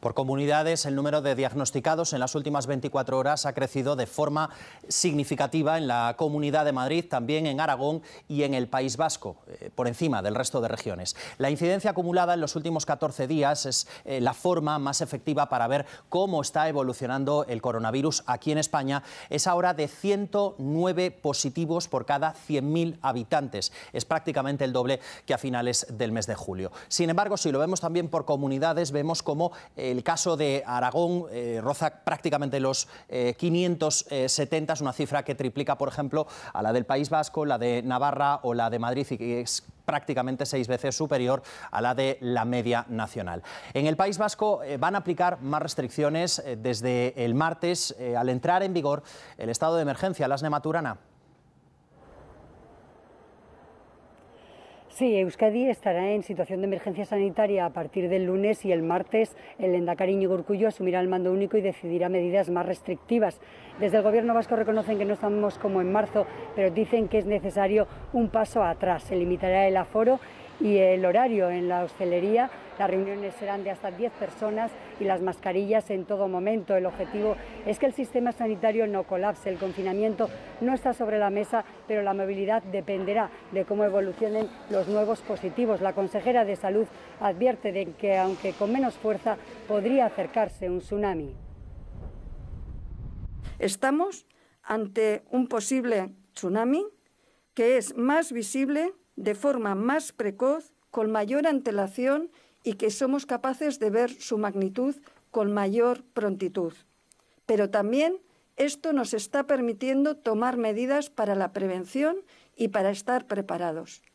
Por comunidades, el número de diagnosticados en las últimas 24 horas ha crecido de forma significativa en la Comunidad de Madrid, también en Aragón y en el País Vasco, eh, por encima del resto de regiones. La incidencia acumulada en los últimos 14 días es eh, la forma más efectiva para ver cómo está evolucionando el coronavirus aquí en España. Es ahora de 109 positivos por cada 100.000 habitantes. Es prácticamente el doble que a finales del mes de julio. Sin embargo, si lo vemos también por comunidades, vemos cómo... Eh, el caso de Aragón eh, roza prácticamente los 570, eh, es una cifra que triplica, por ejemplo, a la del País Vasco, la de Navarra o la de Madrid, y es prácticamente seis veces superior a la de la media nacional. En el País Vasco eh, van a aplicar más restricciones desde el martes, al entrar en vigor el estado de emergencia, las nematurana. Sí, Euskadi estará en situación de emergencia sanitaria a partir del lunes y el martes el Endacariño y Gurcuyo asumirá el mando único y decidirá medidas más restrictivas. Desde el Gobierno vasco reconocen que no estamos como en marzo, pero dicen que es necesario un paso atrás. Se limitará el aforo y el horario en la hostelería las reuniones serán de hasta 10 personas y las mascarillas en todo momento. El objetivo es que el sistema sanitario no colapse. El confinamiento no está sobre la mesa, pero la movilidad dependerá de cómo evolucionen los nuevos positivos. La consejera de Salud advierte de que, aunque con menos fuerza, podría acercarse un tsunami. Estamos ante un posible tsunami que es más visible de forma más precoz, con mayor antelación y que somos capaces de ver su magnitud con mayor prontitud. Pero también esto nos está permitiendo tomar medidas para la prevención y para estar preparados.